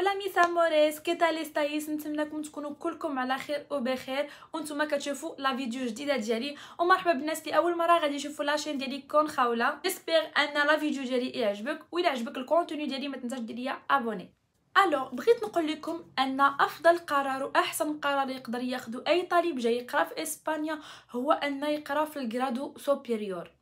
هلا ميس اموريس كي تالي ستايس نتمنىكم تكونوا كلكم على خير وبخير وانتم كتشوفوا لا فيديو جديده ديالي ومرحبا بالناس اللي اول مره غادي يشوفوا لاشين ديالي كون خاوله جيسبيغ ان لا فيديو ديالي يعجبك والا عجبك الكونتوني ديالي ما تنساش دير ليا ابوني الو بغيت نقول لكم ان افضل قرار واحسن قرار يقدر ياخذه اي طالب جاي يقرا في اسبانيا هو انه يقرا في الجرادو سوبيريور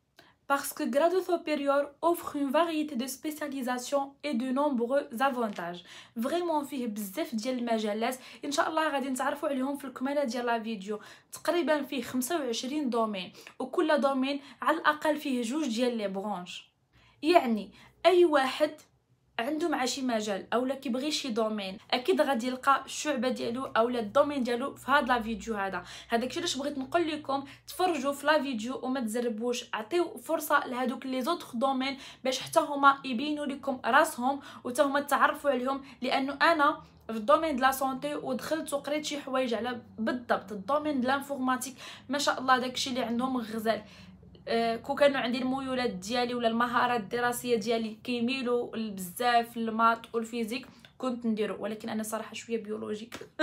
parce que grade Supérieur offre une variété de spécialisations et de nombreux avantages vraiment فيه بزاف ديال المجالات ان شاء الله غادي نتعرفوا عليهم في الكماله ديال لا فيديو تقريبا فيه 25 دومين وكل دومين على الاقل فيه جوج ديال لي برونش يعني اي واحد عنده مع شي مجال اولا كيبغي شي دومين اكيد غادي يلقى الشعبه ديالو اولا الدومين ديالو في هاد لا فيديو هذا الشيء علاش بغيت نقول لكم تفرجوا في لا فيديو وما تزربوش عطيو فرصه لهذوك لي زوتر دومين باش حتى هما يبينوا لكم راسهم وتا هما تعرفوا عليهم لانه انا في الدومين دلا سونتي ودخلت وقريت شي حوايج على بالضبط الدومين دلا انفورماتيك ما شاء الله داكشي اللي عندهم غزال آه، كون كانوا عندي الميولات ديالي ولا المهارات الدراسيه ديالي كيميلوا بزاف للمات والفيزيك كنت نديرو ولكن انا صراحه شويه بيولوجيك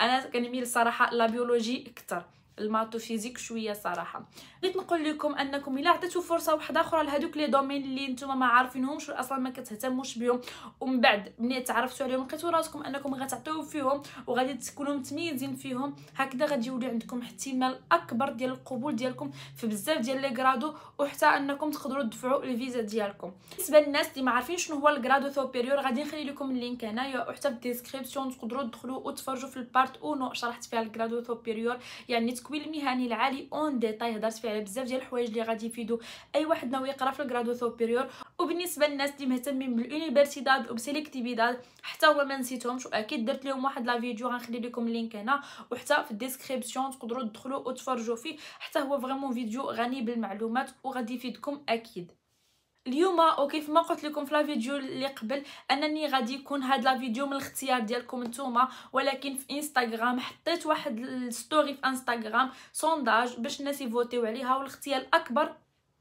انا كنميل صراحه لا بيولوجي اكثر الماتو فيزيك شويه صراحه بغيت نقول لكم انكم الا عطيتو فرصه واحده اخرى لهذوك لي دومين اللي نتوما ما عارفينهمش اصلا ما كتهتموش بهم ومن بعد ملي تعرفتوا عليهم لقيتوا راسكم انكم غتعطيو فيهم وغادي تكونوا متميزين فيهم هكذا غادي يولي عندكم احتمال اكبر ديال القبول ديالكم في بزاف ديال لي غرادو وحتى انكم تقدروا تدفعوا الفيزا ديالكم بالنسبه للناس اللي ما عارفين شنو هو الغرادو سوبيريور غادي نخلي لكم اللينك هنايا وحتى في الديسكريبسيون تقدروا تدخلوا وتفرجوا في البارت اونو شرحت فيها الغرادو سوبيريور يعني تكون التكوين المهني العالي اون ديتاي هضرت فيه على بزاف ديال الحوايج اللي غادي يفيدو اي واحد ناوي يقرا في الكرادو سوبيريور وبالنسبه للناس اللي مهتمين بالونيفرسيداد وبسيليكتيفيداد حتى هو ما نسيتهمش واكيد درت لهم واحد لا فيديو غنخلي لكم اللينك هنا وحتى في الديسكريبسيون تقدروا تدخلوا وتفرجوا فيه حتى هو فريمون فيديو غني بالمعلومات وغادي يفيدكم اكيد اليوم وكيف ما قلت لكم في الفيديو اللي قبل انني غادي يكون هاد لا فيديو من الاختيار ديالكم نتوما ولكن في انستغرام حطيت واحد الستوري في انستغرام سونداج باش الناس يفوتيو عليها والاختيار الاكبر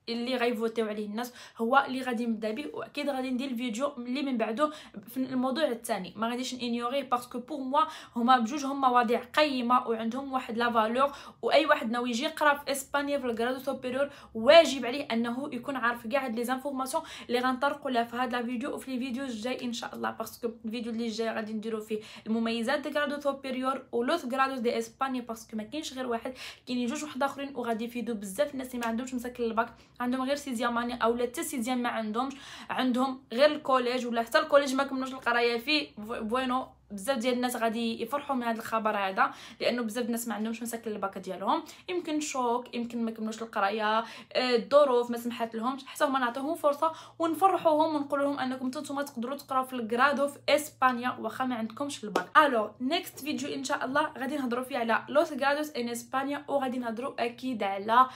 اللي غيفوتيو عليه الناس هو اللي غادي نبدا به واكيد غادي ندير الفيديو اللي من بعده في الموضوع الثاني ما غاديش نينيوريه باسكو بور موا هما بجوج هما مواضيع قيمه وعندهم واحد لا فالور واي واحد ناوي يجي يقرا في اسبانيا في الكرادو سوبيريور واجب عليه انه يكون عارف كاع هاد لي زانفورماسيون اللي غنطرقوا لها في هاد لا فيديو وفي لي فيديو الجاي ان شاء الله باسكو الفيديو اللي جاي غادي نديرو فيه المميزات ديال الكرادو سوبيريور ولوث كرادوس دي اسبانيا باسكو ما كاينش غير واحد كاينين جوج واحد اخرين وغادي يفيدوا بزاف الناس اللي ما عندهمش مسكن الباك عندهم غير سيزيام ماني او لا حتى سيزيام ما عندهمش عندهم غير الكوليج ولا حتى الكوليج ما كملوش القرايه فيه بوينو بزاف ديال الناس غادي يفرحوا من هذا الخبر هذا لانه بزاف الناس ما عندهمش مساكن الباك ديالهم يمكن شوك يمكن ما كملوش القرايه آه، الظروف ما سمحت لهمش حتى هما نعطيهم فرصه ونفرحوهم ونقول لهم انكم نتوما تقدروا تقراو في الكرادو في اسبانيا واخا ما عندكمش الباك الو نيكست فيديو ان شاء الله غادي نهضروا فيه على لوس جرادوس ان اسبانيا وغادي نهضروا اكيد على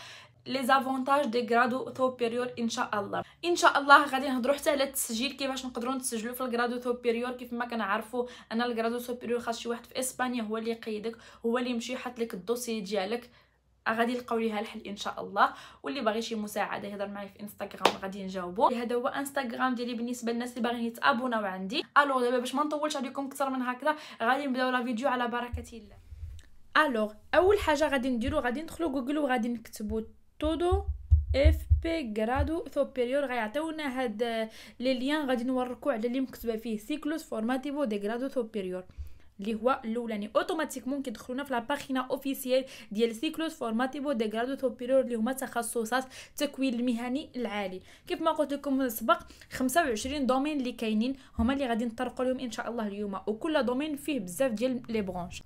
لي زافونتاج دي غرادو تو بيريور ان شاء الله ان شاء الله غادي نهضروا حتى على التسجيل كيفاش نقدروا نتسجلوا في الغرادو تو بيريور كيف ما كنعرفوا ان الغرادو تو بيريور خاص شي واحد في اسبانيا هو اللي يقيدك هو اللي يمشي يحط لك الدوسي ديالك غادي نلقاو ليها الحل ان شاء الله واللي باغي شي مساعده يهضر معايا في انستغرام غادي نجاوبو هذا هو انستغرام ديالي بالنسبه للناس اللي باغيين يتابوناو عندي الو دابا باش ما نطولش عليكم اكثر من هكذا غادي نبداو لا فيديو على بركه الله الوغ اول حاجه غادي نديرو غادي ندخلو جوجل وغادي نكتبو todo اف بي غرادو سوبيريور غيعطيونا هاد آه، لي ليان غادي نوركو على اللي مكتوبه فيه سيكلوس فورماتيفو دي غرادو سوبيريور اللي هو الاولاني يعني اوتوماتيكمون كيدخلونا في لاباغينا اوفيسيال ديال سيكلوس فورماتيفو دي غرادو سوبيريور اللي هما تخصصات التكوين المهني العالي كيف ما قلت لكم سبق 25 دومين اللي كاينين هما اللي غادي نطرقوا لهم ان شاء الله اليوم وكل دومين فيه بزاف ديال لي برونش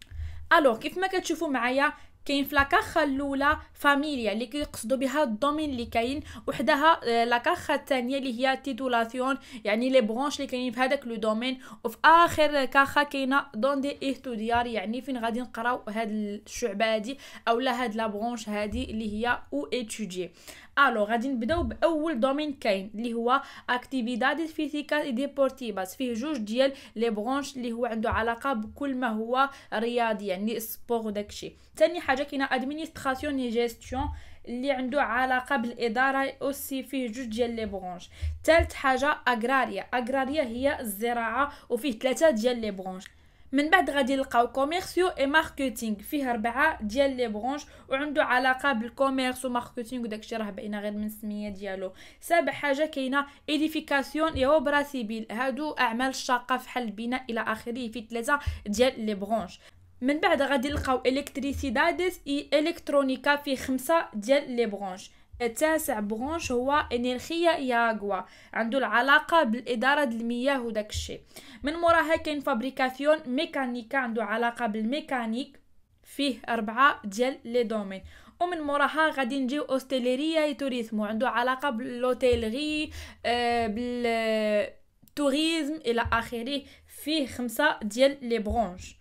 الوغ كيف ما كتشوفوا معايا كاين في فلاكاخا الاولى فاميليا اللي كيقصدوا بها الدومين اللي كاين وحدها آه، لاكاخا الثانيه اللي هي تيتولاسيون يعني لي برونش اللي كاينين في هذاك لو دومين وفي اخر كاخا كاينه دون دي ايتوديار يعني فين غادي نقراو هاد الشعبه هادي اولا هاد لا برونش هادي اللي هي او اتودي الو غادي نبداو باول دومين كاين اللي هو اكتيفيداد فيزيكال اي ديبورتيفاس فيه جوج ديال لي برونش اللي هو عنده علاقه بكل ما هو رياضي يعني سبور وداكشي ثاني حاجه حاجه كاينه ادمينستراسيون اي جيستيون اللي عنده علاقه بالاداره اوسي فيه جوج ديال لي برونش ثالث حاجه اغراريا اغراريا هي الزراعه وفيه ثلاثه ديال لي برونش من بعد غادي نلقاو كوميرسيو اي ماركتينغ فيه اربعه ديال لي برونش وعندو علاقه بالكوميرس وماركتينغ وداكشي راه باينه غير من السميه ديالو سابع حاجه كاينه ايديفيكاسيون يا اوبرا سيبيل هادو اعمال الشاقه فحال البناء الى اخره في ثلاثه ديال لي برونش من بعد غادي نلقاو الكتريسيدادس اي الكترونيكا في خمسة ديال لي برونش التاسع برونش هو انرخيا ياغوا عنده العلاقه بالاداره المياه وداك الشيء من موراها كاين فابريكاسيون ميكانيكا عنده علاقه بالميكانيك فيه أربعة ديال لي دومين ومن موراها غادي نجيو اوستيليريا توريزمو عنده علاقه باللوتيلغي آه بالتوريزم الى اخره فيه خمسة ديال لي برونش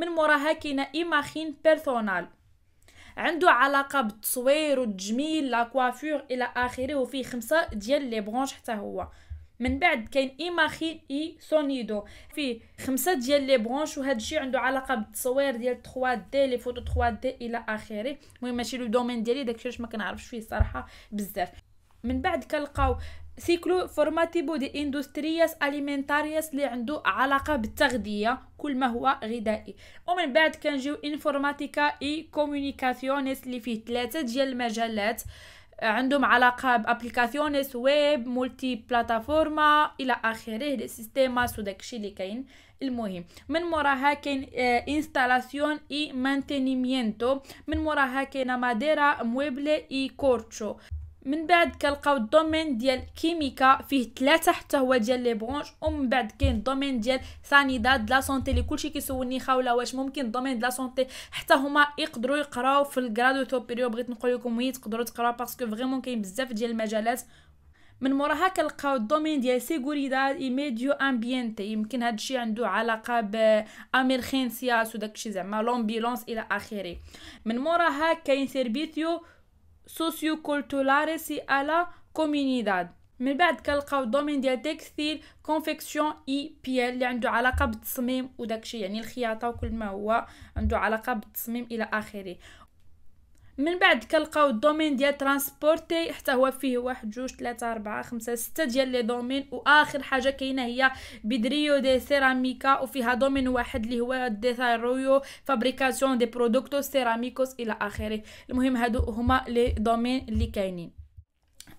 من موراها كاينه ايماخين بيرسونال عنده علاقه بالتصوير والتجميل لا كوافور الى اخره وفيه خمسه ديال لي برونش حتى هو من بعد كاين ايماخين اي سونيدو فيه خمسه ديال لي برونش وهذا الشيء عنده علاقه بالتصوير ديال 3 دي لي فوتو 3 دي الى اخره المهم ماشي لو دومين ديالي داكشي علاش ما كنعرفش فيه الصراحه بزاف من بعد كنلقاو سيكلو فورماتيبو دي اندسترياس اليمنتارياس اللي عنده علاقه بالتغذيه كل ما هو غذائي ومن بعد كنجيو انفورماتيكا اي كومونيكاسيونيس اللي فيه ثلاثه ديال المجالات عندهم علاقه بابليكاسيونيس ويب مولتي بلاتفورما الى اخره لي سيستيماس وداكشي اللي كاين المهم من موراها كاين اه انستالاسيون اي مانتينيمينتو من موراها كاين ماديرا مويبلي اي كورتشو من بعد كنلقاو الدومين ديال كيميكا فيه ثلاثه حتى هو ديال لي برونش ومن بعد كاين الدومين ديال سانيداد لا سونتي اللي كلشي كيسولني خاوله واش ممكن الدومين لا سونتي حتى هما يقدروا يقراو في الكرادو توبيريو بغيت نقول لكم وي تقدروا تقراو باسكو فريمون كاين بزاف ديال المجالات من موراها كنلقاو الدومين ديال سيغوريداد اي ميديو امبيانتي يمكن هذا الشيء عنده علاقه خينسياس وداك الشيء زعما لومبيلونس الى اخره من موراها كاين سيربيتيو socioculturale à على كومينيداد من بعد كنلقاو الدومين ديال تكستيل كونفيكسيون اي بي ال اللي عنده علاقه بالتصميم وداكشي يعني الخياطه وكل ما هو عنده علاقه بالتصميم الى اخره من بعد كنلقاو الدومين ديال ترانسبورتي حتى هو فيه واحد جوج ثلاثة أربعة خمسة ستة ديال لي دومين وآخر حاجة كاينة هي بدريو دي سيراميكا وفيها دومين واحد اللي هو ديسارويو فابريكاسيون دي برودكتو سيراميكوس إلى آخره المهم هادو هما لي دومين اللي كاينين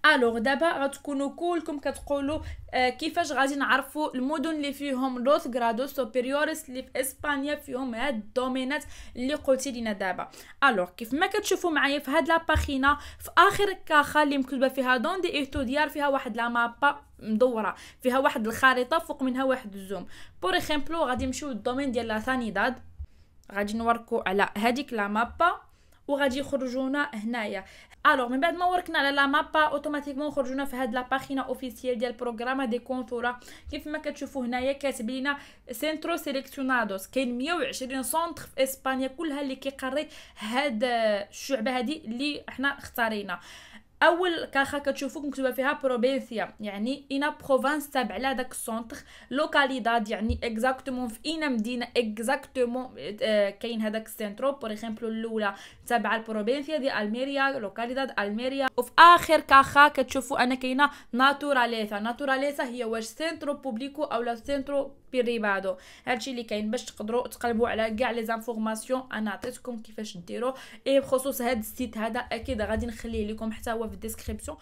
الوغ دابا غتكونوا كلكم كتقولوا آه، كيفاش غادي نعرفوا المدن اللي فيهم لوث غرادو سوبيريورس اللي في اسبانيا فيهم هاد الدومينات اللي قلتي لينا دابا الوغ كيف ما كتشوفوا معايا في هاد لاباخينا في اخر كاخه اللي مكتوبه فيها دون دي ايتوديار فيها واحد لا مابا مدوره فيها واحد الخريطه فوق منها واحد الزوم بور اكزومبل غادي نمشيو للدومين ديال لا سانيداد غادي نوركو على هذيك لا مابا وغادي يخرجونا هنايا الوغ من بعد ما وركنا على لا مابا اوتوماتيكمون خرجونا في هاد لا باخينا اوفيسيال ديال بروغراما دي كونتورا كيف ما كتشوفوا هنايا كاتب لينا سنترو سيليكسيونادوس كاين 120 سنتر في اسبانيا كلها اللي كيقري هاد الشعبه هادي اللي حنا اختارينا اول كاخا كتشوفو مكتوبه فيها بروفينسيا يعني انا بروفانس تابع لها داك السونتر لوكاليداد يعني اكزاكتومون في انا مدينه اكزاكتومون آه، كاين هذاك السنترو بور اكزومبل الاولى تابعه البروفينسيا دي الميريا لوكاليداد الميريا وفي اخر كاخا كتشوفو انا كاينه ناتوراليسا ناتوراليسا هي واش سنترو بوبليكو اولا سنترو بيري بعدو هادشي اللي كاين باش تقدروا تقلبوا على كاع لي زانفورماسيون انا عطيتكم كيفاش ديروا اي بخصوص هاد السيت هذا اكيد غادي نخليه لكم حتى هو في الديسكريبسيون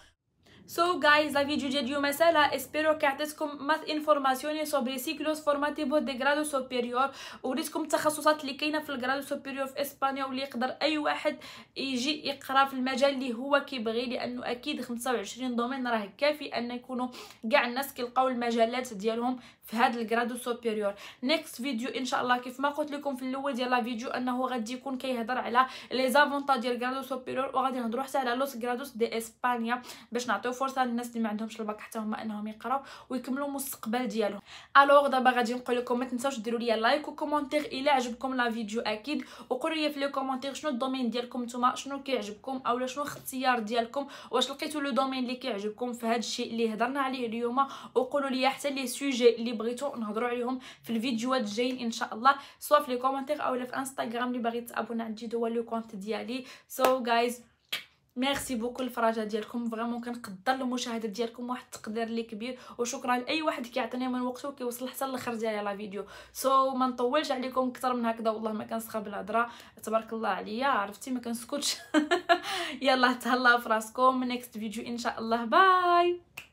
So guys, la vídeo de é sala, espero que عطيتكم mais informações sobre ciclos formativos de grado superior وريتكم التخصصات اللي كاينه في الجرادو superior في اسبانيا واللي يقدر اي واحد يجي يقرا في المجال اللي هو كيبغي لانه اكيد 25 دومين راه كافي ان يكونوا كاع الناس كيلقاو المجالات ديالهم في هذا الجرادو سوبيريور نيكست فيديو ان شاء الله كيف ما قلت لكم في الاول ديال لا فيديو انه غادي يكون كيهضر على لي زافونتاج ديال الجرادو سوبيريور وغادي نهضروا حتى على لوس جرادوس دي اسبانيا باش نعطيو فرصه للناس اللي ما عندهمش الباك حتى هما انهم يقراو ويكملوا المستقبل ديالهم الوغ دابا غادي نقول لكم ما تنساوش ديروا لي لايك وكومونتير الا عجبكم لا فيديو اكيد وقولوا لي في لي كومونتير شنو الدومين ديالكم نتوما شنو كيعجبكم اولا شنو الاختيار ديالكم واش لقيتوا لو دومين اللي كيعجبكم في هذا الشيء اللي هضرنا عليه اليوم وقولوا لي حتى لي سوجي اللي بغيتو نهضروا عليهم في الفيديوهات الجايين ان شاء الله سواء في لي كومونتير اولا في انستغرام اللي باغي تابونا عندي هو لو كونت ديالي سو so جايز ميرسي بوكو الفراجة ديالكم فريمون كنقدر المشاهده ديالكم واحد التقدير لي كبير وشكرا لاي واحد كيعطيني من وقته كيوصل حتى الاخر ديال لا فيديو سو so, ما نطولش عليكم اكثر من هكذا والله ما كنسخى بالهضره تبارك الله عليا عرفتي ما كنسكتش يلا تهلاو فراسكم نيكست فيديو ان شاء الله باي